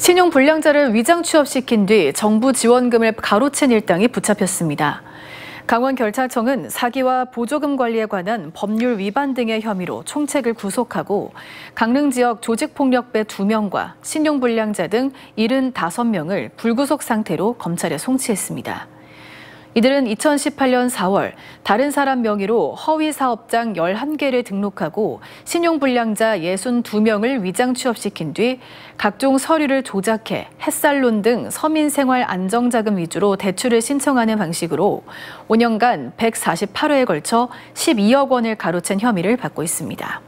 신용 불량자를 위장 취업시킨 뒤 정부 지원금을 가로챈 일당이 붙잡혔습니다. 강원결차청은 사기와 보조금 관리에 관한 법률 위반 등의 혐의로 총책을 구속하고 강릉 지역 조직폭력배 2명과 신용불량자 등 75명을 불구속 상태로 검찰에 송치했습니다. 이들은 2018년 4월 다른 사람 명의로 허위 사업장 11개를 등록하고 신용불량자 62명을 위장 취업시킨 뒤 각종 서류를 조작해 햇살론 등 서민생활 안정자금 위주로 대출을 신청하는 방식으로 5년간 148회에 걸쳐 12억 원을 가로챈 혐의를 받고 있습니다.